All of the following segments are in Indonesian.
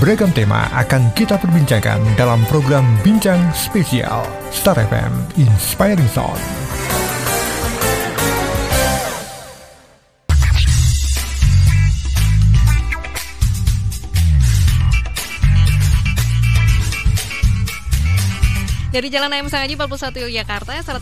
Beragam tema akan kita perbincangkan dalam program Bincang Spesial Star FM Inspiring Sound. Dari Jalan Ayam Sangaji 41 Yogyakarta 101,3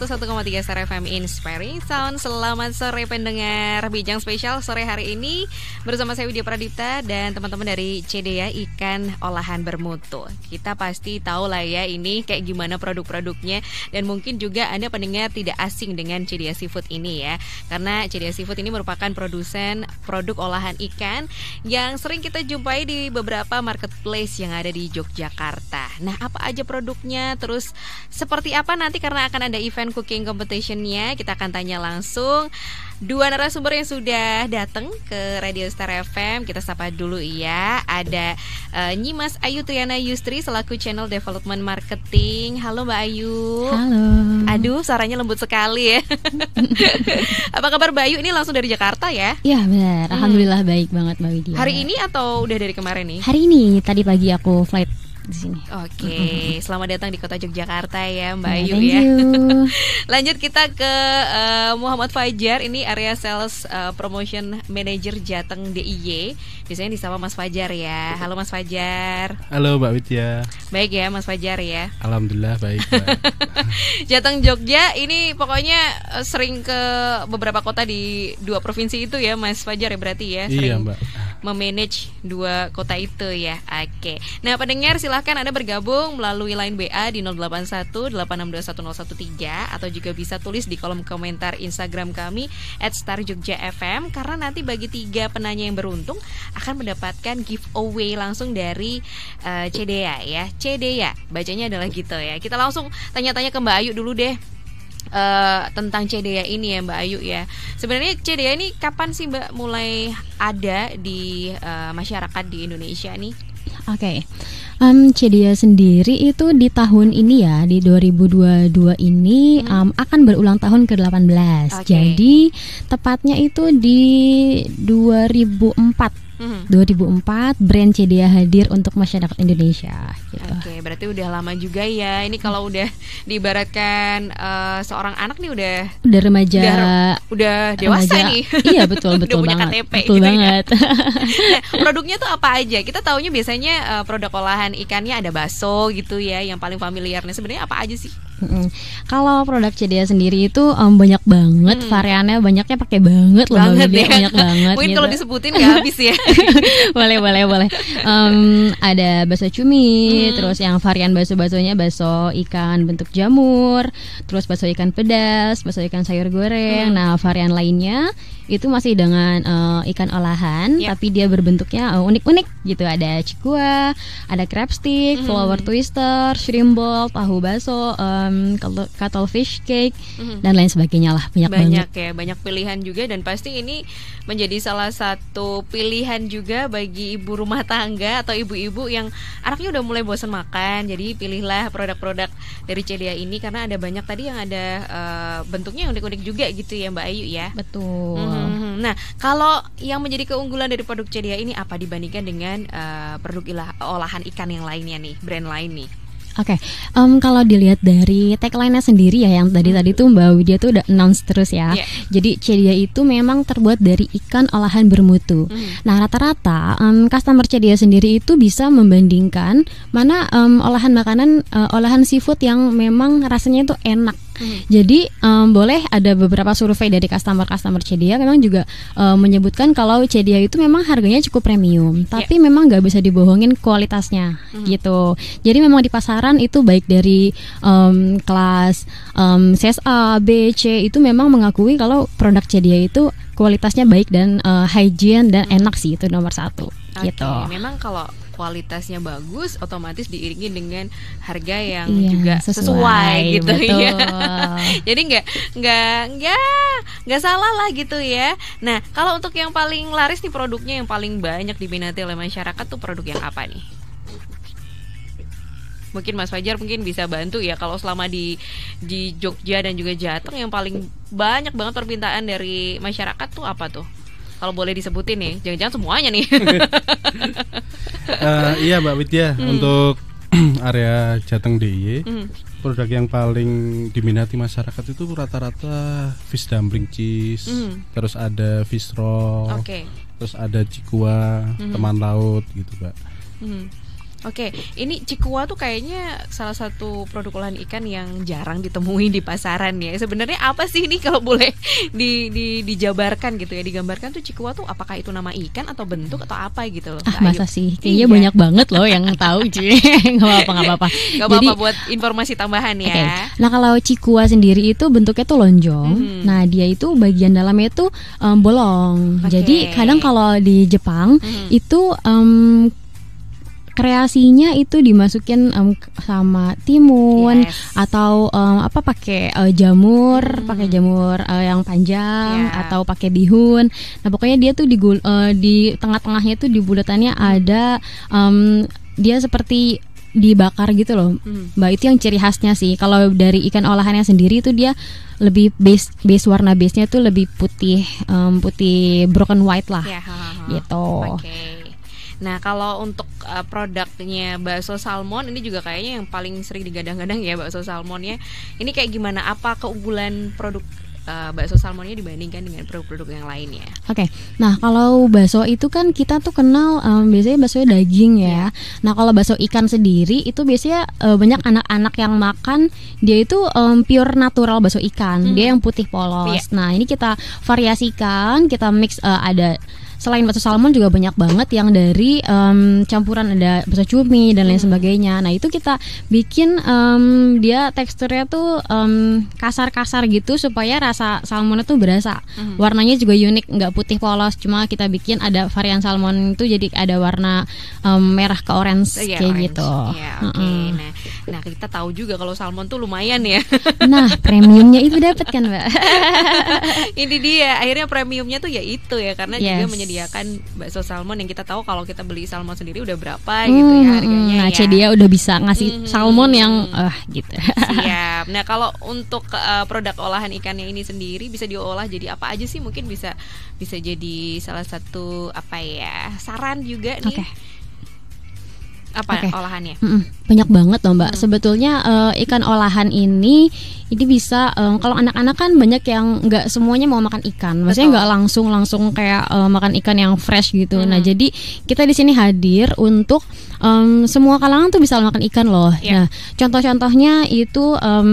Star FM Inspiring Sound Selamat sore pendengar Bijang spesial sore hari ini Bersama saya Widya Pradipta dan teman-teman dari ya Ikan Olahan Bermutu Kita pasti tahu lah ya ini kayak gimana produk-produknya Dan mungkin juga Anda pendengar tidak asing dengan CDA Seafood ini ya Karena CDA Seafood ini merupakan produsen produk olahan ikan Yang sering kita jumpai di beberapa marketplace yang ada di Yogyakarta Nah apa aja produknya terus seperti apa nanti karena akan ada event cooking competitionnya kita akan tanya langsung dua narasumber yang sudah datang ke Radio Star FM kita sapa dulu ya ada uh, Nyimas Ayu Triana Yustri selaku Channel Development Marketing halo Mbak Ayu halo aduh suaranya lembut sekali ya apa kabar Mbak Ayu ini langsung dari Jakarta ya iya benar hmm. alhamdulillah hmm. baik banget Mbak Widya hari ini atau udah dari kemarin nih hari ini tadi pagi aku flight di sini. Oke, okay. mm-hmm. selamat datang di Kota Yogyakarta ya Mbak yeah, Ayu ya. Lanjut kita ke uh, Muhammad Fajar ini area sales uh, promotion manager Jateng DIY. Biasanya disapa Mas Fajar ya. Halo Mas Fajar. Halo Mbak Widya. Baik ya Mas Fajar ya. Alhamdulillah baik. Jateng Jogja ini pokoknya eh, sering ke beberapa kota di dua provinsi itu ya Mas Fajar ya berarti ya. Iya, sering iya Mbak. Memanage dua kota itu ya. Oke. Okay. Nah, pendengar silahkan silahkan Anda bergabung melalui line BA di 081 -1013, atau juga bisa tulis di kolom komentar Instagram kami at Star Jogja FM karena nanti bagi tiga penanya yang beruntung akan mendapatkan giveaway langsung dari uh, eh, CDA ya CDA bacanya adalah gitu ya kita langsung tanya-tanya ke Mbak Ayu dulu deh uh, tentang CDA ini ya Mbak Ayu ya. Sebenarnya CDA ini kapan sih Mbak mulai ada di uh, masyarakat di Indonesia nih? Oke. Okay. Um, Cedia sendiri itu di tahun ini ya di 2022 ini hmm. um, akan berulang tahun ke-18. Okay. Jadi tepatnya itu di 2004 dua -hmm. 2004 brand CDA hadir untuk masyarakat Indonesia. Gitu. Oke, okay, berarti udah lama juga ya. Ini kalau udah diibaratkan uh, seorang anak nih udah udah remaja, udah, udah dewasa remaja, nih. Iya betul betul udah banget. Punya KTP, betul gitu ya. banget. Ya. nah, produknya tuh apa aja? Kita taunya biasanya uh, produk olahan ikannya ada bakso gitu ya, yang paling familiarnya sebenarnya apa aja sih? Kalau produk CDA sendiri itu um, banyak banget hmm. variannya, banyaknya pakai banget loh, banget ya. banyak banget. Mungkin gitu. kalau disebutin nggak habis ya. boleh boleh boleh. Um, ada bakso cumi, hmm. terus yang varian bakso baksonya bakso ikan bentuk jamur, terus bakso ikan pedas, bakso ikan sayur goreng. Hmm. Nah varian lainnya itu masih dengan uh, ikan olahan yep. tapi dia berbentuknya unik eh, unik-unik gitu ada cikua ada crab stick hmm. flower twister shrimp ball tahu bakso uh, um, cuttlefish fish cake mm-hmm. dan lain sebagainya lah banyak, banyak banget. ya banyak pilihan juga dan pasti ini menjadi salah satu pilihan juga bagi ibu rumah tangga atau ibu-ibu yang anaknya udah mulai bosan makan jadi pilihlah produk-produk dari Celia ini karena ada banyak tadi yang ada uh, bentuknya unik-unik juga gitu ya Mbak Ayu ya betul mm-hmm. nah kalau yang menjadi keunggulan dari produk Celia ini apa dibandingkan dengan uh, produk ilah, olahan ikan yang lainnya nih brand lain nih Oke, okay. um, kalau dilihat dari tagline-nya sendiri ya, yang tadi tadi mm-hmm. tuh Mbak Widya tuh udah announce terus ya. Yeah. Jadi Cedia itu memang terbuat dari ikan olahan bermutu. Mm. Nah rata-rata um, customer Cedia sendiri itu bisa membandingkan mana um, olahan makanan, uh, olahan seafood yang memang rasanya itu enak Hmm. Jadi um, boleh ada beberapa survei dari customer-customer Cedia memang juga um, menyebutkan kalau Cedia itu memang harganya cukup premium, ya. tapi yeah. memang nggak bisa dibohongin kualitasnya hmm. gitu. Jadi memang di pasaran itu baik dari um, kelas um, CS A, B, C itu memang mengakui kalau produk Cedia itu kualitasnya baik dan uh, hygiene dan hmm. enak sih itu nomor satu. Okay. Gitu. Memang kalau kualitasnya bagus otomatis diiringi dengan harga yang iya, juga sesuai, sesuai gitu ya. betul. ya jadi nggak nggak nggak nggak salah lah gitu ya nah kalau untuk yang paling laris nih produknya yang paling banyak diminati oleh masyarakat tuh produk yang apa nih mungkin Mas Fajar mungkin bisa bantu ya kalau selama di di Jogja dan juga Jateng yang paling banyak banget permintaan dari masyarakat tuh apa tuh? Kalau boleh disebutin nih, jangan-jangan semuanya nih. uh, iya Mbak Widya hmm. untuk area Jateng DIY hmm. produk yang paling diminati masyarakat itu rata-rata fish dumpling cheese hmm. terus ada fish roll okay. terus ada cikua hmm. teman laut gitu Mbak hmm. Oke, okay. ini cikua tuh kayaknya salah satu produk olahan ikan yang jarang ditemui di pasaran ya. Sebenarnya apa sih ini kalau boleh di, di dijabarkan gitu ya, digambarkan tuh cikua tuh apakah itu nama ikan atau bentuk atau apa gitu loh? Ah, masa sih? Kayaknya iya. banyak banget loh yang tahu cuy. gak apa-apa, gak apa-apa. Gak apa-apa buat informasi tambahan ya. Okay. Nah kalau cikua sendiri itu bentuknya tuh lonjong. Hmm. Nah dia itu bagian dalamnya tuh um, bolong. Okay. Jadi kadang kalau di Jepang hmm. itu um, kreasinya itu dimasukin um, sama timun yes. atau um, apa pakai uh, jamur, hmm. pakai jamur uh, yang panjang yeah. atau pakai bihun. Nah, pokoknya dia tuh di uh, e, di tengah-tengahnya tuh di bulatannya hmm. ada um, dia seperti dibakar gitu loh hmm. mbak itu yang ciri khasnya sih kalau dari ikan olahannya sendiri itu dia lebih base base warna base nya tuh lebih putih um, putih broken white lah yeah, ha, ha. gitu okay. Nah kalau untuk uh, produknya bakso salmon ini juga kayaknya yang paling sering digadang-gadang ya bakso salmonnya. Ini kayak gimana? Apa keunggulan produk uh, bakso salmonnya dibandingkan dengan produk-produk yang lainnya. Oke, okay. nah kalau bakso itu kan kita tuh kenal um, biasanya bakso daging ya. Yeah. Nah kalau bakso ikan sendiri itu biasanya uh, banyak anak-anak yang makan dia itu um, pure natural bakso ikan, hmm. dia mm-hmm. yang putih polos. Yeah. Nah ini kita variasikan, kita mix uh, ada selain batu salmon juga banyak banget yang dari um, campuran ada bakso cumi dan lain hmm. sebagainya. Nah itu kita bikin um, dia teksturnya tuh kasar-kasar um, gitu supaya rasa salmonnya tuh berasa. Hmm. Warnanya juga unik, nggak putih polos. Cuma kita bikin ada varian salmon itu jadi ada warna um, merah ke orange yeah, kayak orange. gitu. Yeah, okay. Nah, nah kita tahu juga kalau salmon tuh lumayan ya. Nah premiumnya itu dapat kan mbak? Ini dia akhirnya premiumnya tuh ya itu ya karena yes. juga menjadi menyediakan bakso salmon yang kita tahu kalau kita beli salmon sendiri udah berapa hmm, gitu ya harganya. Nah, ya. dia udah bisa ngasih hmm, salmon yang hmm. uh, gitu. Siap. Nah, kalau untuk uh, produk olahan ikannya ini sendiri bisa diolah jadi apa aja sih? Mungkin bisa bisa jadi salah satu apa ya? saran juga nih. Okay apa okay. olahannya? Mm -mm. Banyak banget loh mbak. Mm. Sebetulnya uh, ikan olahan ini jadi bisa um, kalau anak-anak kan banyak yang nggak semuanya mau makan ikan, maksudnya nggak langsung langsung kayak um, makan ikan yang fresh gitu. Hmm. Nah jadi kita di sini hadir untuk um, semua kalangan tuh bisa makan ikan loh. Yeah. Nah, contoh-contohnya itu um,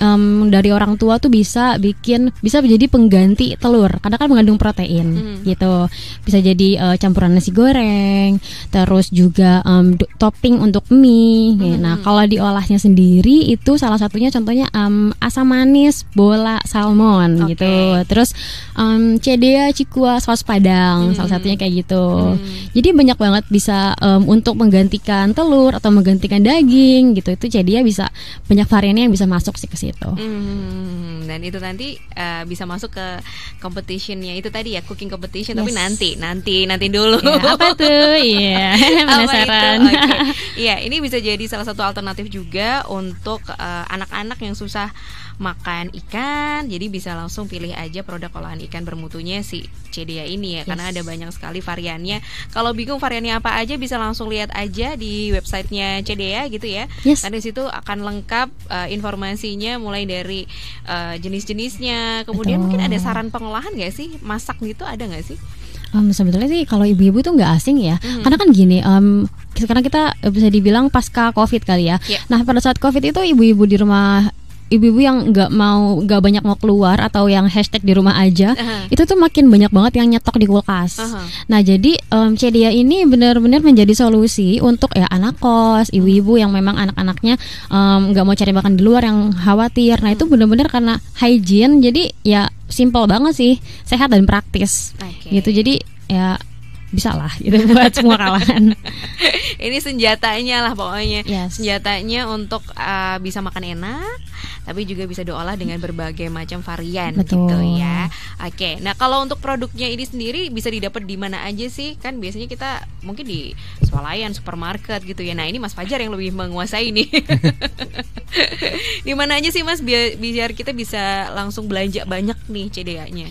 um, dari orang tua tuh bisa bikin bisa menjadi pengganti telur karena kan mengandung protein hmm. gitu. Bisa jadi uh, campuran nasi goreng, terus juga um, topping untuk mie. Hmm. Nah, kalau diolahnya sendiri itu salah satunya contohnya um, asam manis bola salmon okay. gitu terus um, cedea cikua saus padang hmm. salah satunya kayak gitu hmm. jadi banyak banget bisa um, untuk menggantikan telur atau menggantikan daging gitu itu cedea bisa banyak variannya yang bisa masuk sih ke situ hmm. dan itu nanti uh, bisa masuk ke competitionnya itu tadi ya cooking competition yes. tapi nanti nanti nanti dulu ya, apa tuh iya penasaran iya okay. ini bisa jadi salah satu alternatif juga untuk eh, anak-anak uh, anak -anak yang susah makan ikan jadi bisa langsung pilih aja produk olahan ikan bermutunya si Cedia ini ya yes. karena ada banyak sekali variannya kalau bingung variannya apa aja bisa langsung lihat aja di websitenya Cedia gitu ya yes. karena situ akan lengkap uh, informasinya mulai dari uh, jenis-jenisnya kemudian Betul. mungkin ada saran pengolahan gak sih masak gitu ada gak sih um, sebetulnya sih kalau ibu-ibu itu nggak asing ya hmm. karena kan gini um, sekarang kita bisa dibilang pasca covid kali ya yeah. nah pada saat covid itu ibu-ibu di rumah ibu-ibu yang nggak mau nggak banyak mau keluar atau yang hashtag di rumah aja uh-huh. itu tuh makin banyak banget yang nyetok di kulkas. Uh-huh. Nah jadi um, Cedia ini benar-benar menjadi solusi untuk ya anak kos, ibu-ibu yang memang anak-anaknya nggak um, mau cari makan di luar yang khawatir. Nah itu hmm. benar-benar karena hygiene jadi ya simple banget sih sehat dan praktis okay. gitu jadi ya bisa lah gitu buat semua kalangan. Ini senjatanya lah pokoknya. Yes. Senjatanya untuk uh, bisa makan enak, tapi juga bisa diolah dengan berbagai macam varian gitu Betul. gitu ya. Oke. Nah, kalau untuk produknya ini sendiri bisa didapat di mana aja sih? Kan biasanya kita mungkin di swalayan, supermarket gitu ya. Nah, ini Mas Fajar yang lebih menguasai ini di mana aja sih Mas biar, biar kita bisa langsung belanja banyak nih CDA-nya?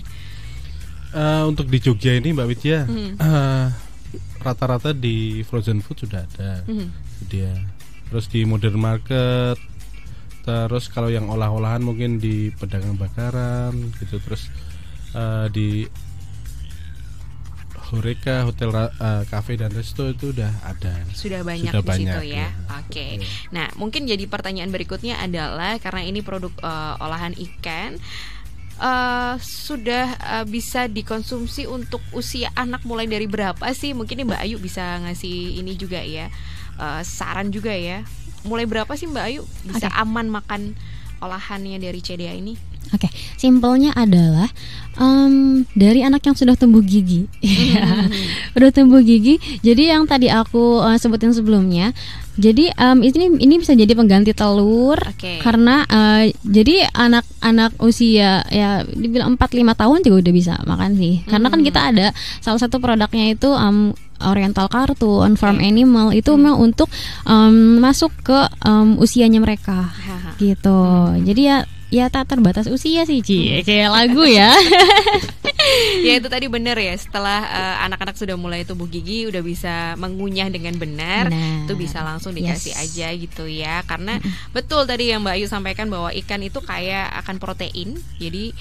uh, untuk di Jogja ini Mbak Widya mm. uh, rata-rata di frozen food sudah ada mm. dia terus di modern market terus kalau yang olah-olahan mungkin di pedagang bakaran gitu terus uh, di Horeca, hotel uh, cafe dan resto itu udah ada. Sudah banyak Sudah di banyak, situ ya. ya. Oke. Okay. Ya. Nah, mungkin jadi pertanyaan berikutnya adalah karena ini produk uh, olahan ikan uh, sudah uh, bisa dikonsumsi untuk usia anak mulai dari berapa sih? Mungkin nih Mbak Ayu bisa ngasih ini juga ya. Uh, saran juga ya. Mulai berapa sih Mbak Ayu bisa okay. aman makan olahannya dari CDA ini? Oke, okay. simpelnya adalah um, dari anak yang sudah tumbuh gigi, mm -hmm. udah tumbuh gigi. Jadi yang tadi aku uh, sebutin sebelumnya, jadi um, ini ini bisa jadi pengganti telur okay. karena uh, jadi anak-anak usia ya dibilang 4 5 tahun juga udah bisa makan sih. Karena kan hmm. kita ada salah satu produknya itu um, Oriental Cartoon, Farm okay. Animal itu hmm. memang untuk um, masuk ke um, usianya mereka. Gitu. Hmm. Jadi ya ya tak terbatas usia sih, Ci. Hmm. Kayak lagu ya. ya itu tadi benar ya setelah eh, anak-anak uh, sudah mulai tubuh gigi udah bisa mengunyah dengan benar, nah, itu bisa langsung dikasih yes. aja gitu ya karena betul tadi yang Mbak Ayu sampaikan bahwa ikan itu kaya akan protein jadi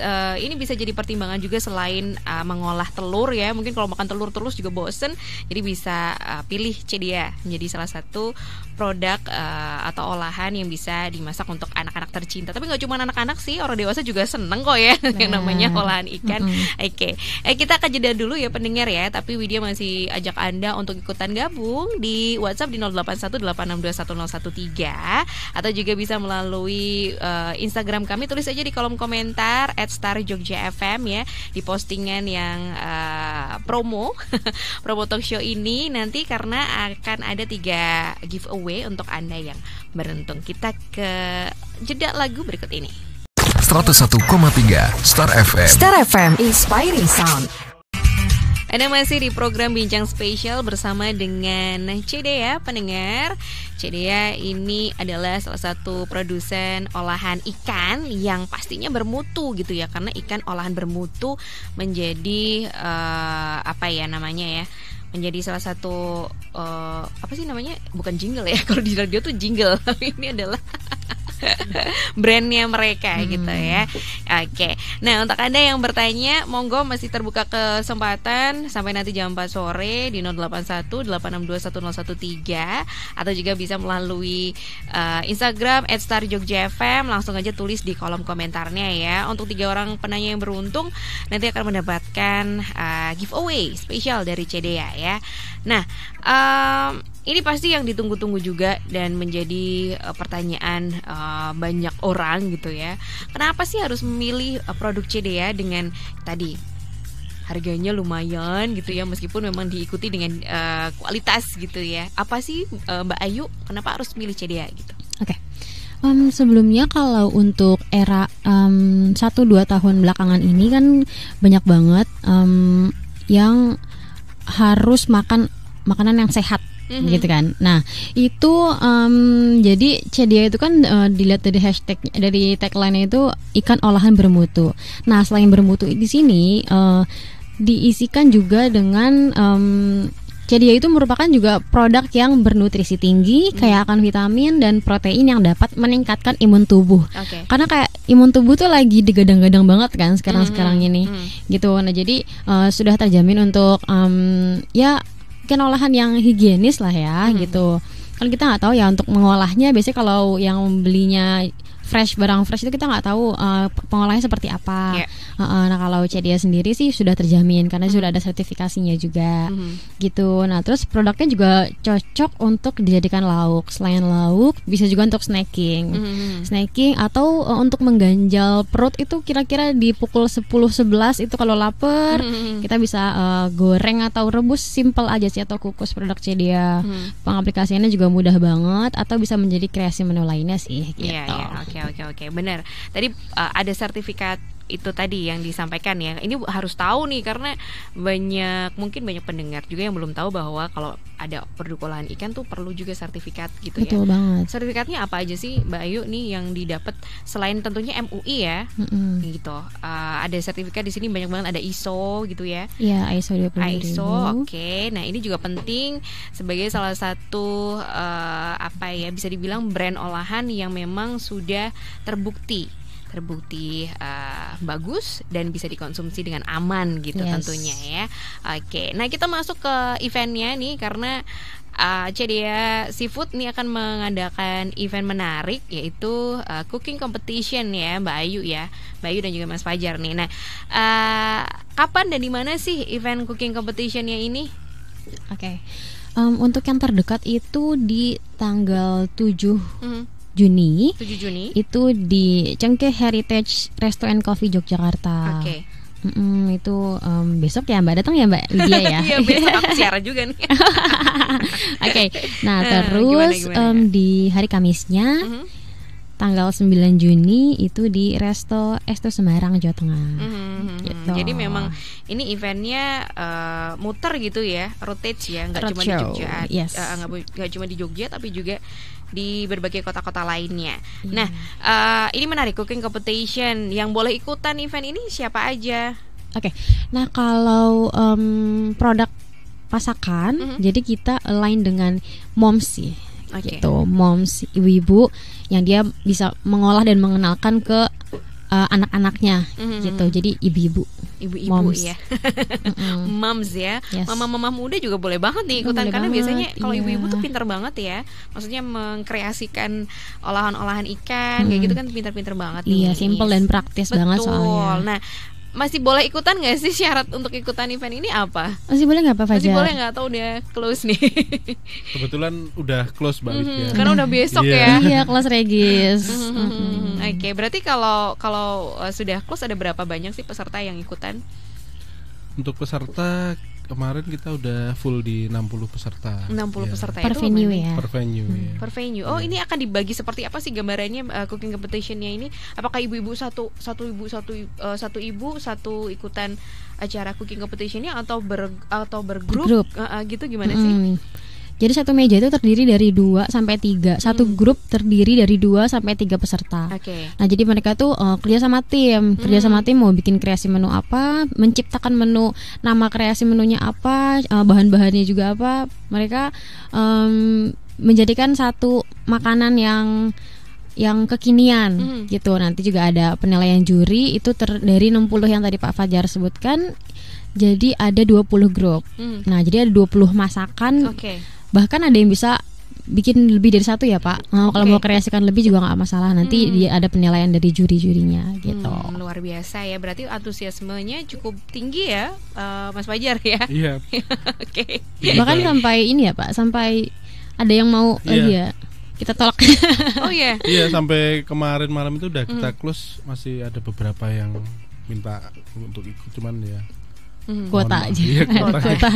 uh, ini bisa jadi pertimbangan juga selain uh, mengolah telur ya mungkin kalau makan telur terus juga bosen jadi bisa uh, pilih cedia menjadi salah satu produk uh, atau olahan yang bisa dimasak untuk anak-anak tercinta tapi nggak cuma anak-anak sih orang dewasa juga seneng kok ya nah. yang namanya olahan ikan Hmm. Oke, okay. eh, kita akan jeda dulu ya pendengar ya. Tapi Widya masih ajak anda untuk ikutan gabung di WhatsApp di 081862103 atau juga bisa melalui uh, Instagram kami. Tulis aja di kolom komentar @starjogjafm ya di postingan yang uh, promo promo talk show ini nanti karena akan ada tiga giveaway untuk anda yang beruntung. Kita ke jeda lagu berikut ini. 101,3 Star FM. Star FM, inspiring sound. Anda masih di program Bincang Spesial bersama dengan ya, pendengar. ya, ini adalah salah satu produsen olahan ikan yang pastinya bermutu gitu ya karena ikan olahan bermutu menjadi uh, apa ya namanya ya menjadi salah satu uh, apa sih namanya bukan jingle ya kalau di radio tuh jingle ini adalah brandnya mereka hmm. gitu ya. Oke. Nah untuk anda yang bertanya, monggo masih terbuka kesempatan sampai nanti jam 4 sore di 0818621013 atau juga bisa melalui uh, Instagram @starjogjfm langsung aja tulis di kolom komentarnya ya. Untuk tiga orang penanya yang beruntung nanti akan mendapatkan uh, giveaway spesial dari CDA ya ya. Nah, um, ini pasti yang ditunggu-tunggu juga dan menjadi uh, pertanyaan uh, banyak orang gitu ya. Kenapa sih harus memilih uh, produk ya dengan tadi harganya lumayan gitu ya meskipun memang diikuti dengan uh, kualitas gitu ya. Apa sih uh, Mbak Ayu kenapa harus milih ya gitu? Oke. Okay. Um, sebelumnya kalau untuk era um, 1-2 tahun belakangan ini kan banyak banget um, yang harus makan makanan yang sehat mm-hmm. gitu kan. Nah itu um, jadi cedia itu kan uh, dilihat dari hashtag dari tagline itu ikan olahan bermutu. Nah selain bermutu di sini uh, diisikan juga dengan um, ya itu merupakan juga produk yang bernutrisi tinggi, hmm. kaya akan vitamin dan protein yang dapat meningkatkan imun tubuh. Okay. Karena kayak imun tubuh tuh lagi digadang-gadang banget kan sekarang-sekarang hmm, ini, hmm, hmm. gitu. Nah jadi uh, sudah terjamin untuk um, ya kan olahan yang higienis lah ya, hmm. gitu kan kita nggak tahu ya untuk mengolahnya biasanya kalau yang belinya fresh barang fresh itu kita nggak tahu uh, eh, pengolahnya seperti apa. Yeah. Iya. Uh, nah kalau Cedia sendiri sih sudah terjamin karena mm-hmm. sudah ada sertifikasinya juga mm-hmm. gitu. Nah terus produknya juga cocok untuk dijadikan lauk. Selain lauk bisa juga untuk snacking, mm-hmm. snacking atau uh, untuk mengganjal perut itu kira-kira di pukul sepuluh sebelas itu kalau lapar mm-hmm. kita bisa uh, goreng atau rebus simple aja sih atau kukus produk Cedia. Ya. Mm-hmm. Pengaplikasiannya juga mudah banget atau bisa menjadi kreasi menu lainnya sih iya, iya. gitu. Yeah, yeah, okay, oke oke benar. Tadi uh, ada sertifikat itu tadi yang disampaikan ya. Ini harus tahu nih karena banyak mungkin banyak pendengar juga yang belum tahu bahwa kalau ada produk olahan ikan tuh perlu juga sertifikat gitu ya. Betul ya. banget. Sertifikatnya apa aja sih Mbak Ayu nih yang didapat selain tentunya MUI ya? Mm -hmm. Gitu. Uh, ada sertifikat di sini banyak banget ada ISO gitu ya. Iya, ISO 20000. ISO, oke. Okay. Nah, ini juga penting sebagai salah satu uh, apa ya bisa dibilang brand olahan yang memang sudah terbukti terbukti uh, bagus dan bisa dikonsumsi dengan aman gitu yes. tentunya ya. Oke, nah kita masuk ke eventnya nih karena uh, Seafood nih akan mengadakan event menarik yaitu uh, cooking competition ya Mbak Ayu ya Mbak Ayu dan juga Mas Fajar nih. Nah uh, kapan dan di mana sih event cooking competitionnya ini? Oke. Okay. Um, untuk yang terdekat itu di tanggal 7 mm -hmm. Juni. 7 Juni. Itu di Cengkeh Heritage Restaurant Coffee Yogyakarta. Oke. Okay. Mm -mm, itu um, besok ya Mbak datang ya Mbak Lydia ya. Iya besok aku siaran juga nih. Oke. okay. Nah, eh, terus gimana, gimana? Um, di hari Kamisnya uh mm-hmm. -huh tanggal 9 Juni itu di Resto Esto Semarang Jawa Tengah. Mm-hmm. Gitu. Jadi memang ini eventnya uh, muter gitu ya, rotate ya, nggak cuma di Jogja, yes. uh, nggak cuma di Jogja tapi juga di berbagai kota-kota lainnya. Yeah. Nah, uh, ini menarik cooking competition yang boleh ikutan event ini siapa aja? Oke, okay. nah kalau um, produk masakan, mm-hmm. jadi kita align dengan moms sih okay. gitu moms ibu-ibu yang dia bisa mengolah dan mengenalkan ke uh, anak-anaknya mm-hmm. gitu jadi ibu-ibu ibu-ibu moms. ya mm-hmm. moms ya yes. mama-mama muda juga boleh banget nih ikutan boleh karena banget, biasanya kalau yeah. ibu-ibu tuh pinter banget ya maksudnya mengkreasikan olahan-olahan ikan mm kayak gitu kan pinter-pinter banget iya yeah, simple dan praktis Betul. banget soalnya nah masih boleh ikutan gak sih syarat untuk ikutan event ini apa? Masih boleh gak Pak Fajar? Masih boleh gak atau udah close nih? Kebetulan udah close banget mm -hmm. ya. Karena udah besok yeah. ya. Iya, close regis. Mm -hmm. Oke, okay, berarti kalau kalau eh, sudah close ada berapa banyak sih peserta yang ikutan? Untuk peserta kemarin kita udah full di 60 peserta. 60 ya. peserta per itu venue ya. Per venue hmm. ya. Per venue. Oh, iya. ini akan dibagi seperti apa sih gambarannya uh, cooking competitionnya ini? Apakah ibu-ibu satu satu ibu satu uh, satu ibu satu ikutan acara cooking competitionnya atau ber atau bergrup Grup. Uh, eh, uh, gitu gimana hmm. sih? Jadi satu meja itu terdiri dari dua sampai tiga. Satu hmm. grup terdiri dari dua sampai tiga peserta. Okay. Nah, jadi mereka tuh uh, kerja sama tim. Kerja sama hmm. tim mau bikin kreasi menu apa, menciptakan menu, nama kreasi menunya apa, uh, bahan-bahannya juga apa. Mereka um, menjadikan satu makanan yang yang kekinian mm. gitu. Nanti juga ada penilaian juri itu ter dari 60 yang tadi Pak Fajar sebutkan. Jadi ada 20 grup. Mm. Nah, jadi ada 20 masakan. Okay bahkan ada yang bisa bikin lebih dari satu ya pak. kalau mau kreasikan lebih juga nggak masalah. Nanti hmm. dia ada penilaian dari juri-jurinya gitu. Hmm, luar biasa ya. Berarti antusiasmenya cukup tinggi ya, uh, Mas Fajar ya. Iya. Oke. Okay. Iya, bahkan sampai ini ya pak, sampai ada yang mau yeah. Oh lagi iya. iya kita tolak. oh iya. Yeah. Iya yeah, sampai kemarin malam itu udah kita hmm. close masih ada beberapa yang minta untuk ikut cuman ya Hmm. Kuota aja. Iya, kuota.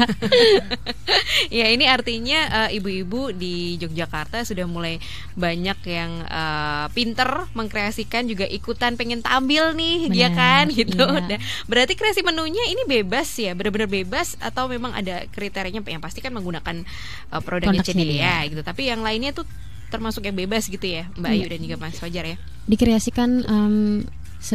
ya ini artinya eh, ibu-ibu uh, di Yogyakarta sudah mulai banyak yang uh, pinter mengkreasikan juga ikutan pengen tampil nih ya Bener, dia kan gitu. Iya. Nah, berarti kreasi menunya ini bebas ya, benar-benar bebas atau memang ada kriterianya yang pasti kan menggunakan uh, produknya Celia ya. gitu. Tapi yang lainnya tuh termasuk yang bebas gitu ya Mbak iya. Ayu dan juga Mas Fajar ya. Dikreasikan um, se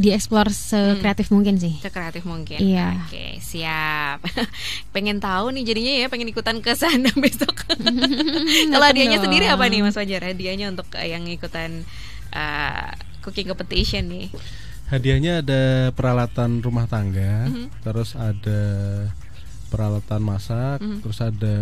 dieksplor se hmm. mungkin sih. se kreatif mungkin. Iya. Oke, siap. pengen tahu nih jadinya ya, pengen ikutan ke sana besok. Kalau hadiahnya sendiri apa nih Mas Wajar? Hadiahnya untuk eh, yang ikutan uh, cooking competition nih. Hadiahnya ada peralatan rumah tangga, mm -hmm. terus ada peralatan masak, mm -hmm. terus ada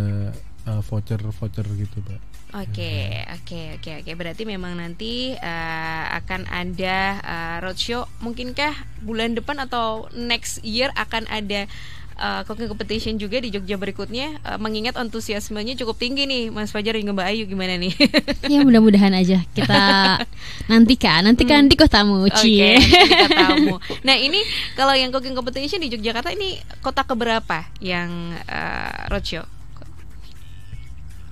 uh, eh, voucher voucher gitu, Mbak. Oke, oke, oke, oke. Berarti memang nanti uh, akan ada uh, roadshow. Mungkinkah bulan depan atau next year akan ada uh, cooking competition juga di Jogja berikutnya? Uh, mengingat antusiasmenya cukup tinggi nih, Mas Fajar dan Mbak Ayu gimana nih? ya mudah-mudahan aja kita nantikan, nantikan hmm. di kotamu, cie. Okay, di kotamu. Nah ini kalau yang cooking competition di Yogyakarta ini kota keberapa yang uh, roadshow?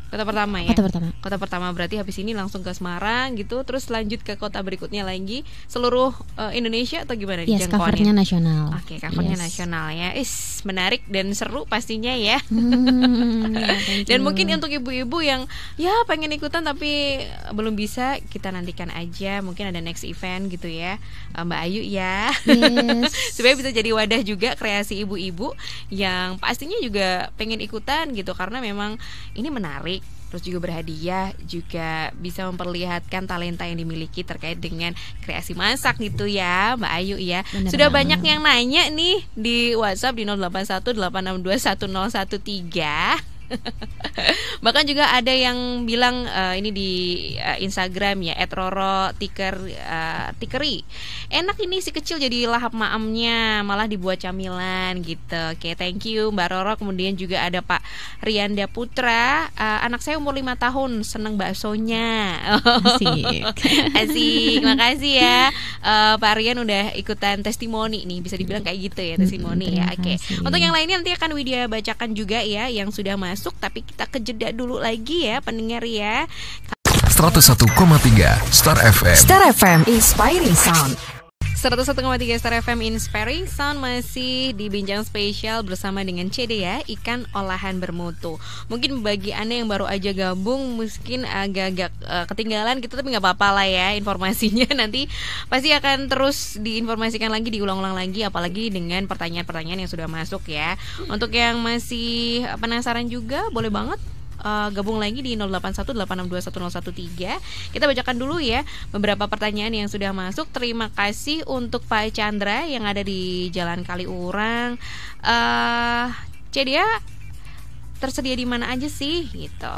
Kota pertama ya. Kota pertama. Kota pertama berarti habis ini langsung ke Semarang gitu, terus lanjut ke kota berikutnya lagi seluruh uh, Indonesia atau gimana yes, covernya nasional. Oke, okay, covernya yes. nasional ya. Is menarik dan seru pastinya ya. Hmm, iya, dan mungkin untuk ibu-ibu yang ya pengen ikutan tapi belum bisa, kita nantikan aja mungkin ada next event gitu ya. Eh, Mbak Ayu ya. Yes. Supaya bisa jadi wadah juga kreasi ibu-ibu yang pastinya juga pengen ikutan gitu karena memang ini menarik terus juga berhadiah juga bisa memperlihatkan talenta yang dimiliki terkait dengan kreasi masak gitu ya Mbak Ayu ya Bener sudah banget. banyak yang nanya nih di WhatsApp di 0818621013 Bahkan juga ada yang bilang uh, ini di uh, Instagram ya @roro tiker uh, tikeri. Enak ini si kecil jadi lahap maamnya, malah dibuat camilan gitu. Oke, okay, thank you Mbak Roro. Kemudian juga ada Pak Rianda Putra, uh, anak saya umur 5 tahun, seneng baksonya. Asik. Asik. Makasih ya uh, Pak Rian udah ikutan testimoni nih, bisa dibilang kayak gitu ya testimoni ya. Oke. Okay. Untuk yang lainnya nanti akan Widya bacakan juga ya yang sudah masuk tapi kita kejeda dulu lagi ya pendengar ya. 101,3 Star FM. Star FM, inspiring sound. 101,3 Star FM Inspiring Sound masih dibincang Spesial bersama dengan CD ya, ikan olahan bermutu. Mungkin bagi Anda yang baru aja gabung mungkin agak-agak uh, ketinggalan gitu tapi nggak apa-apa lah ya informasinya nanti pasti akan terus diinformasikan lagi, diulang-ulang lagi apalagi dengan pertanyaan-pertanyaan yang sudah masuk ya. Untuk yang masih penasaran juga boleh banget uh, gabung lagi di 0818621013. Kita bacakan dulu ya beberapa pertanyaan yang sudah masuk. Terima kasih untuk Pak Chandra yang ada di Jalan Kaliurang. Eh, uh, tersedia di mana aja sih gitu.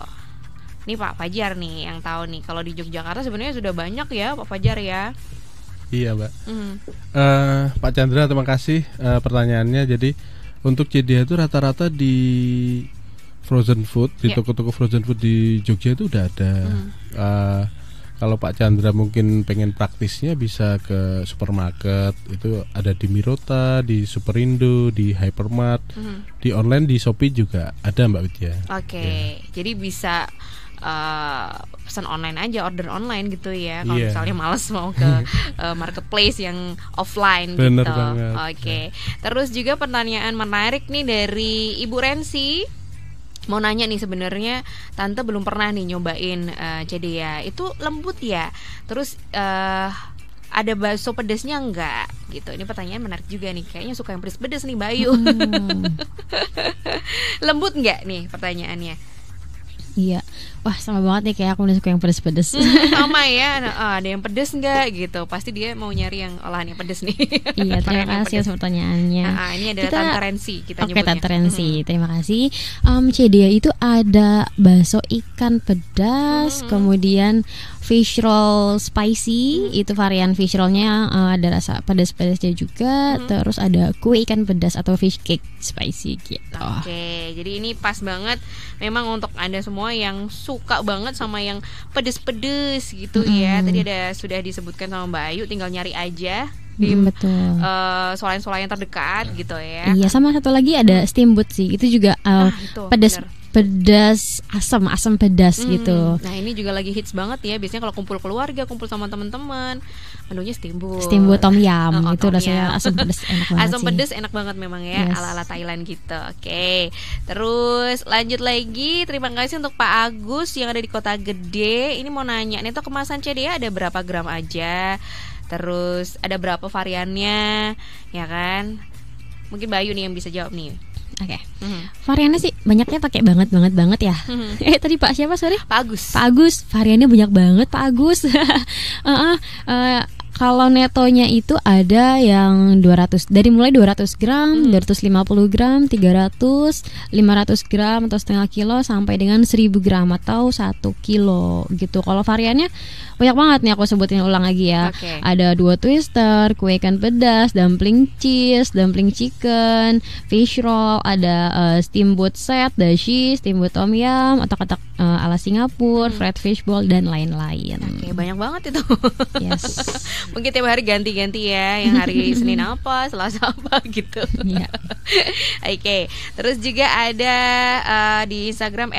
Ini Pak Fajar nih yang tahu nih kalau di Yogyakarta sebenarnya sudah banyak ya Pak Fajar ya. Iya, Pak. Mm. Uh, eh, Pak Chandra, terima kasih uh, pertanyaannya. Jadi untuk Cedia itu rata-rata di frozen food di ya. toko-toko frozen food di Jogja itu udah ada. Mm. Uh, kalau Pak Chandra mungkin pengen praktisnya bisa ke supermarket itu ada di Mirota, di Superindo, di Hypermart, mm. di online di Shopee juga ada Mbak Widya. Oke, okay. Ya. yeah. jadi bisa uh, pesan online aja order online gitu ya kalau yeah. misalnya males mau ke uh, marketplace yang offline Bener gitu. Oke. Okay. Terus juga pertanyaan menarik nih dari Ibu Rensi mau nanya nih sebenarnya tante belum pernah nih nyobain uh, jadi ya itu lembut ya terus uh, ada bakso pedesnya enggak gitu ini pertanyaan menarik juga nih kayaknya suka yang pedes pedes nih Bayu hmm. lembut enggak nih pertanyaannya Iya. Wah, sama banget nih kayak aku udah suka yang pedes-pedes. Oh sama ya. Nah, eh, ada yang pedes nggak gitu. Pasti dia mau nyari yang olahan yang pedes nih. iya, terima kasih atas pertanyaannya. Nah, ini adalah kita, Rensi kita Oke, tante Rensi, Hmm. Terima kasih. Um, Cedia itu ada bakso ikan pedas, hmm. kemudian fish roll spicy hmm. itu varian fish rollnya uh, ada rasa pedas-pedasnya juga hmm. terus ada kue ikan pedas atau fish cake spicy gitu oke okay, jadi ini pas banget memang untuk anda semua yang suka banget sama yang pedes-pedes gitu ya. hmm. ya tadi ada sudah disebutkan sama Mbak Ayu tinggal nyari aja di hmm, betul. Uh, eh, soalnya yang terdekat ya. gitu ya. Iya, sama satu lagi ada steamboat sih. Itu juga uh, ah, pedas pedas asam asam pedas hmm, gitu nah ini juga lagi hits banget ya biasanya kalau kumpul keluarga kumpul sama teman-teman menunya steamboat steamboat tom yam oh, oh itu rasanya asam pedas enak banget asam pedas enak banget memang ya yes. ala ala Thailand gitu oke okay. terus lanjut lagi terima kasih untuk Pak Agus yang ada di Kota Gede ini mau nanya nih tuh kemasan CD ada berapa gram aja terus ada berapa variannya ya kan mungkin Bayu nih yang bisa jawab nih Oke. Mm-hmm. Variannya sih banyaknya pakai banget banget banget ya. Mm-hmm. Eh tadi Pak siapa sorry? Pak Agus. Pak Agus. Variannya banyak banget Pak Agus. uh, uh, uh, kalau netonya itu ada yang 200 dari mulai 200 gram, hmm. 250 gram, 300, 500 gram atau setengah kilo sampai dengan 1000 gram atau 1 kilo gitu. Kalau variannya banyak banget nih aku sebutin ulang lagi ya. Okay. Ada dua twister, kue ikan pedas, dumpling cheese, dumpling chicken, fish roll, ada uh, steamboat set, dashi, steamboat tom yum, atau kata uh, eh, ala Singapura, hmm. fried fish ball, dan lain-lain. Oke, okay, banyak banget itu. Yes. Mungkin tiap hari ganti-ganti ya, yang hari Senin apa, Selasa apa gitu. Iya. Oke. Okay. Terus juga ada uh, di Instagram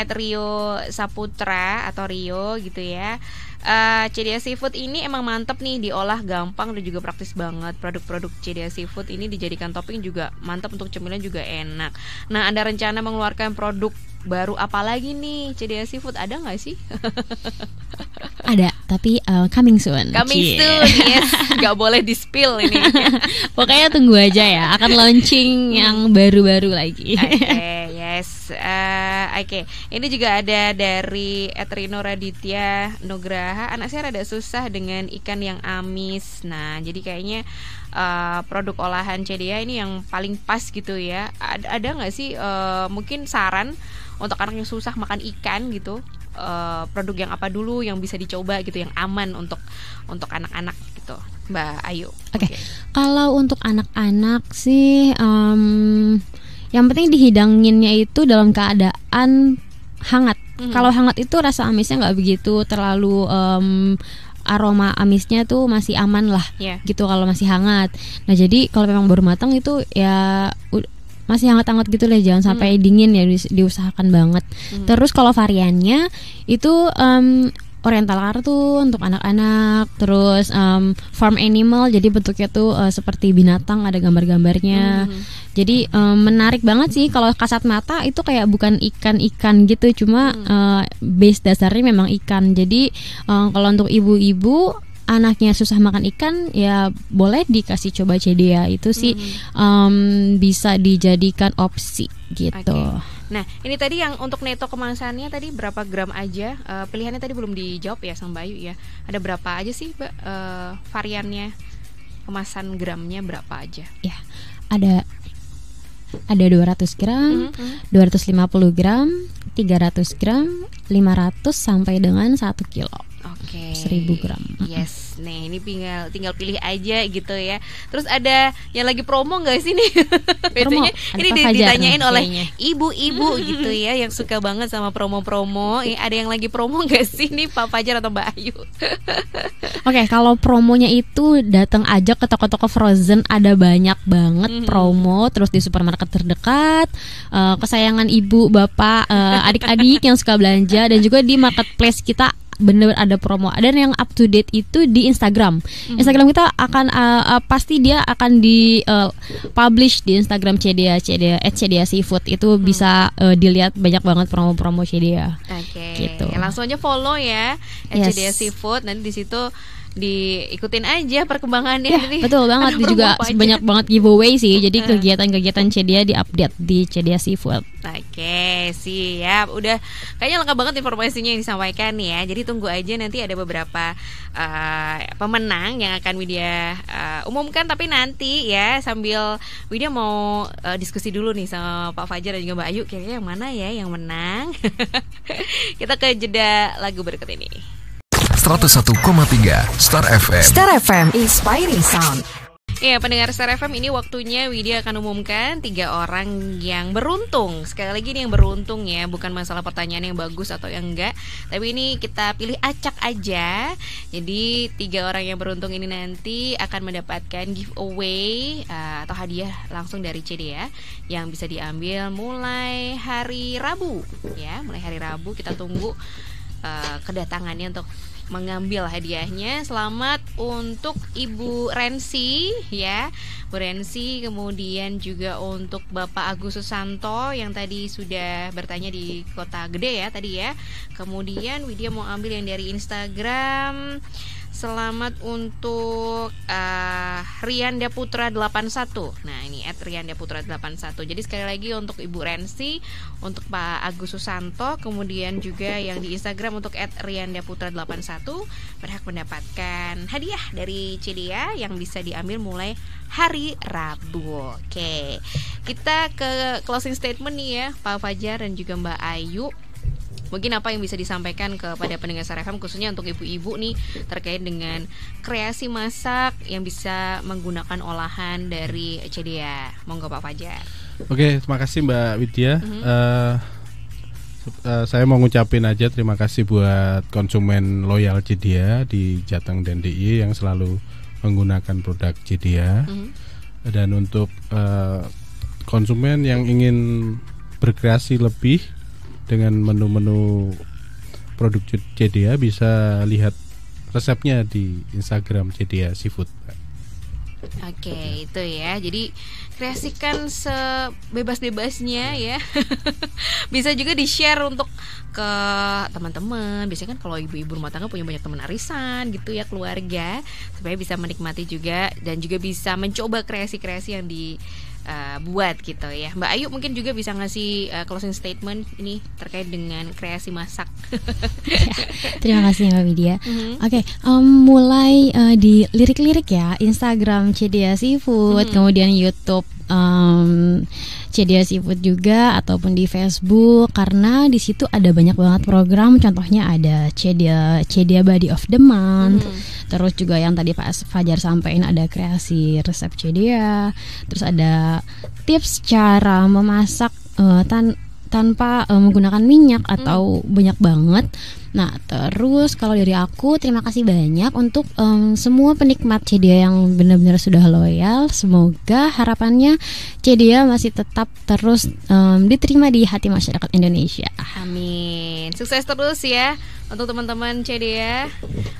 Saputra atau Rio gitu ya uh, eh, CDA Seafood ini emang mantep nih diolah gampang dan juga praktis banget. Produk-produk CDA Seafood ini dijadikan topping juga mantep untuk cemilan juga enak. Nah, ada rencana mengeluarkan produk baru apa lagi nih CDA Seafood ada nggak sih? ada, tapi uh, coming soon. Coming yeah. soon, yes. Gak boleh di spill ini. Pokoknya tunggu aja ya, akan launching yang baru-baru lagi. Okay. Yes, Uh, Oke, okay. ini juga ada dari Etrino Raditya Nugraha. Anak saya rada susah dengan ikan yang amis. Nah, jadi kayaknya uh, produk olahan CDA ini yang paling pas gitu ya. Ada nggak sih uh, mungkin saran untuk anak yang susah makan ikan gitu? Uh, produk yang apa dulu yang bisa dicoba gitu, yang aman untuk untuk anak-anak gitu, Mbak Ayu. Oke, okay. kalau untuk anak-anak sih. Um, yang penting dihidanginnya itu dalam keadaan hangat. Mm. Kalau hangat itu rasa amisnya nggak begitu terlalu um, aroma amisnya tuh masih aman lah. Yeah. Gitu kalau masih hangat. Nah, jadi kalau memang baru matang itu ya masih hangat-hangat gitu lah jangan sampai hmm. dingin ya diusahakan banget. Hmm. Terus kalau variannya itu um, oriental kartun untuk anak-anak, terus um, farm animal jadi bentuknya tuh uh, seperti binatang ada gambar-gambarnya. Mm-hmm. Jadi um, menarik banget sih kalau kasat mata itu kayak bukan ikan-ikan gitu, cuma mm. uh, base dasarnya memang ikan. Jadi um, kalau untuk ibu-ibu anaknya susah makan ikan ya boleh dikasih coba cedia itu sih mm-hmm. um, bisa dijadikan opsi gitu. Okay. Nah, ini tadi yang untuk neto kemasannya tadi berapa gram aja? Uh, pilihannya tadi belum dijawab ya sama Bayu ya. Ada berapa aja sih Mbak uh, variannya? Kemasan gramnya berapa aja? Ya. Ada ada 200 gram, mm -hmm. 250 gram, 300 gram, 500 sampai dengan 1 kilo. Oke. Okay. 1000 gram. Yes nih ini tinggal tinggal pilih aja gitu ya terus ada yang lagi promo nggak sih nih biasanya ini ditanyain oleh ibu-ibu hmm. gitu ya yang suka banget sama promo-promo ada yang lagi promo nggak sih nih Pak Fajar atau Mbak Ayu oke okay, kalau promonya itu datang aja ke toko-toko frozen ada banyak banget mm -hmm. promo terus di supermarket terdekat uh, kesayangan ibu bapak adik eh, adik-adik yang suka belanja dan juga di marketplace kita bener ada promo dan yang up to date itu di Instagram mm-hmm. Instagram kita akan uh, uh, pasti dia akan di uh, publish di Instagram Cedia Cedia at Cedia Seafood itu mm-hmm. bisa uh, dilihat banyak banget promo-promo Cedia oke okay. gitu ya, langsung aja follow ya at yes. Cedia Seafood nanti di situ diikutin aja perkembangannya. Ya, betul banget juga banyak banget giveaway sih. Jadi eh. kegiatan-kegiatan Cedia diupdate di Cedia Seafood. Oke, siap. Udah kayaknya lengkap banget informasinya yang disampaikan ya. Jadi tunggu aja nanti ada beberapa uh, pemenang yang akan Widya uh, umumkan tapi nanti ya sambil Widya mau uh, diskusi dulu nih sama Pak Fajar dan juga Mbak Ayu kira-kira yang mana ya yang menang. Kita ke jeda lagu berikut ini. 101,3 Star FM. Star FM, inspiring sound. Ya, pendengar Star FM ini waktunya Widya akan umumkan tiga orang yang beruntung. Sekali lagi ini yang beruntung ya, bukan masalah pertanyaan yang bagus atau yang enggak, tapi ini kita pilih acak aja. Jadi tiga orang yang beruntung ini nanti akan mendapatkan giveaway uh, atau hadiah langsung dari CD ya, yang bisa diambil mulai hari Rabu ya, mulai hari Rabu kita tunggu uh, kedatangannya untuk mengambil hadiahnya. Selamat untuk Ibu Rensi ya. Bu Rensi kemudian juga untuk Bapak Agus Susanto yang tadi sudah bertanya di Kota Gede ya tadi ya. Kemudian Widya mau ambil yang dari Instagram. Selamat untuk uh, Rian Putra 81. Nah, ini at Rian Putra 81. Jadi sekali lagi untuk Ibu Rensi, untuk Pak Agus Susanto, kemudian juga yang di Instagram untuk at Rian Putra 81 berhak mendapatkan hadiah dari Cilia yang bisa diambil mulai hari Rabu. Oke. Kita ke closing statement nih ya, Pak Fajar dan juga Mbak Ayu. Mungkin apa yang bisa disampaikan kepada pendengar Sarafam khususnya untuk ibu-ibu nih terkait dengan kreasi masak yang bisa menggunakan olahan dari cedia. Monggo Pak Fajar. Oke, terima kasih Mbak Widya. Mm -hmm. uh, Uh, saya mau ngucapin aja terima kasih buat konsumen loyal Cedia di Jateng dan DIY yang selalu menggunakan produk Cedia. Mm -hmm. Dan untuk uh, konsumen yang ingin berkreasi lebih dengan menu-menu produk CDA bisa lihat resepnya di Instagram CDA Seafood. Oke, itu ya. Jadi kreasikan sebebas-bebasnya ya. bisa juga di-share untuk ke teman-teman. Biasanya kan kalau ibu-ibu rumah tangga punya banyak teman arisan gitu ya keluarga supaya bisa menikmati juga dan juga bisa mencoba kreasi-kreasi yang di Eh, buat gitu ya. Mbak Ayu mungkin juga bisa ngasih uh, closing statement ini terkait dengan kreasi masak. terima kasih Mbak Widya. Mm-hmm. Oke, okay, um, mulai uh, di lirik-lirik ya Instagram CDA Seafood, mm-hmm. kemudian YouTube um, CDA Seafood juga ataupun di Facebook karena di situ ada banyak banget program contohnya ada Cedia Cedia Body of the Month hmm. terus juga yang tadi Pak Fajar sampaikan ada kreasi resep Cedia, terus ada tips cara memasak uh, tan tanpa uh, menggunakan minyak hmm. atau hmm. banyak banget Nah, terus kalau dari aku terima kasih banyak untuk um, semua penikmat Cedia yang benar-benar sudah loyal. Semoga harapannya Cedia masih tetap terus um, diterima di hati masyarakat Indonesia. Amin. Sukses terus ya untuk teman-teman Cedia.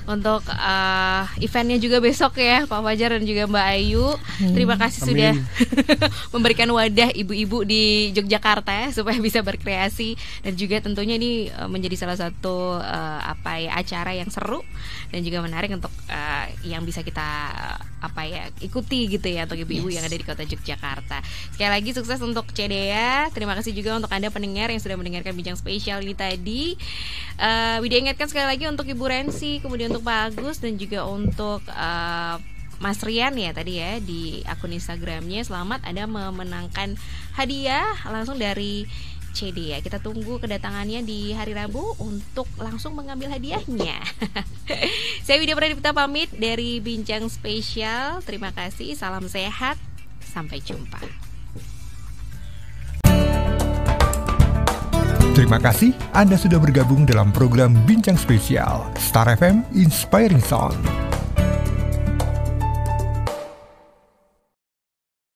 Untuk uh, eventnya juga besok ya Pak Fajar dan juga Mbak Ayu. Amin. Terima kasih Amin. sudah memberikan wadah ibu-ibu di Yogyakarta ya, supaya bisa berkreasi dan juga tentunya ini eh, menjadi salah satu uh, apa ya acara yang seru dan juga menarik untuk uh, yang bisa kita uh, apa ya ikuti gitu ya untuk ibu-ibu yes. yang ada di Kota Yogyakarta. Sekali lagi sukses untuk CDA. Terima kasih juga untuk Anda pendengar yang sudah mendengarkan bincang spesial ini tadi. Uh, ingatkan sekali lagi untuk Ibu Rensi, kemudian untuk Pak Agus dan juga untuk uh, Mas Rian ya tadi ya di akun Instagramnya. Selamat ada memenangkan hadiah langsung dari CD ya. Kita tunggu kedatangannya di hari Rabu untuk langsung mengambil hadiahnya. Saya Widya Pradipta pamit dari Bincang Spesial. Terima kasih, salam sehat. Sampai jumpa. Terima kasih Anda sudah bergabung dalam program Bincang Spesial Star FM Inspiring Sound.